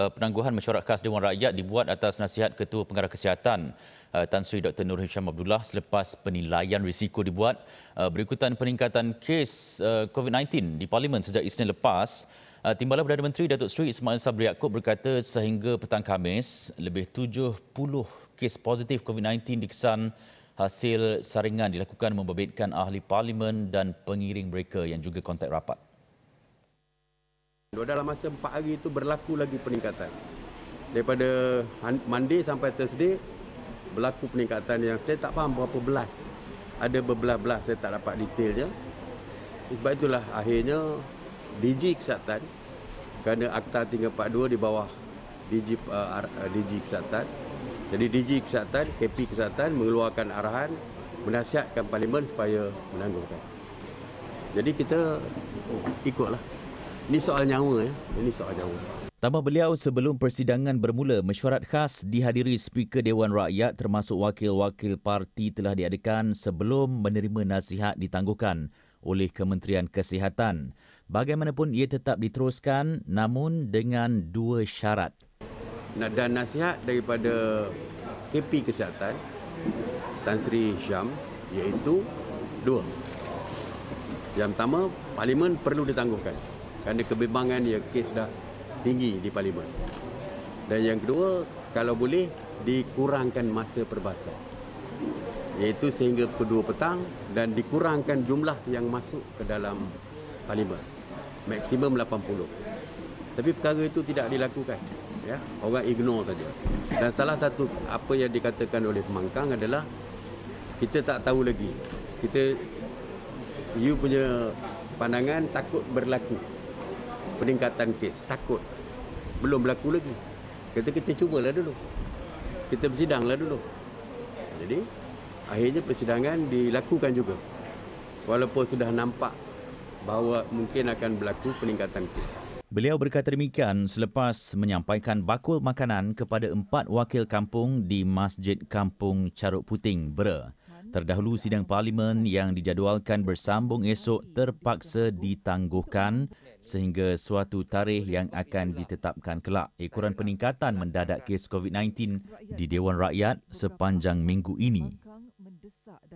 Eh, penangguhan mesyuarat khas Dewan Rakyat dibuat atas nasihat Ketua Pengarah Kesihatan eh, Tan Sri Dr. Nur Hisham Abdullah selepas penilaian risiko dibuat eh, berikutan peningkatan kes COVID-19 di Parlimen sejak Isnin lepas. Timbalan Perdana Menteri Datuk Sri Ismail Sabri Yaakob berkata sehingga petang Khamis, lebih 70 kes positif COVID-19 dikesan hasil saringan dilakukan membabitkan ahli parlimen dan pengiring mereka yang juga kontak rapat. Dua Dalam masa empat hari itu berlaku lagi peningkatan. Daripada mandi sampai Thursday, berlaku peningkatan yang saya tak faham berapa belas. Ada berbelas-belas, saya tak dapat detailnya. Sebab itulah akhirnya DG kesatan kerana Akta 342 di bawah DG, uh, uh DG Kesihatan. Jadi DG kesatan KP kesatan mengeluarkan arahan, menasihatkan Parlimen supaya menanggungkan. Jadi kita ikutlah. Ini soal nyawa ya. Ini soal nyawa. Tambah beliau sebelum persidangan bermula, mesyuarat khas dihadiri Speaker Dewan Rakyat termasuk wakil-wakil parti telah diadakan sebelum menerima nasihat ditangguhkan oleh Kementerian Kesihatan. Bagaimanapun ia tetap diteruskan namun dengan dua syarat. Dan nasihat daripada KP Kesihatan, Tan Sri Syam iaitu dua. Yang pertama, Parlimen perlu ditangguhkan kerana kebimbangan dia kes dah tinggi di parlimen. Dan yang kedua, kalau boleh dikurangkan masa perbahasan. Iaitu sehingga kedua petang dan dikurangkan jumlah yang masuk ke dalam parlimen. Maksimum 80. Tapi perkara itu tidak dilakukan. Ya, orang ignore saja. Dan salah satu apa yang dikatakan oleh pemangkang adalah kita tak tahu lagi. Kita you punya pandangan takut berlaku peningkatan kes takut belum berlaku lagi kata kita cubalah dulu kita bersidanglah dulu jadi akhirnya persidangan dilakukan juga walaupun sudah nampak bahawa mungkin akan berlaku peningkatan kes Beliau berkata demikian selepas menyampaikan bakul makanan kepada empat wakil kampung di Masjid Kampung Carut Puting, Bera. Terdahulu sidang parlimen yang dijadualkan bersambung esok terpaksa ditangguhkan sehingga suatu tarikh yang akan ditetapkan kelak. Ekoran peningkatan mendadak kes COVID-19 di Dewan Rakyat sepanjang minggu ini.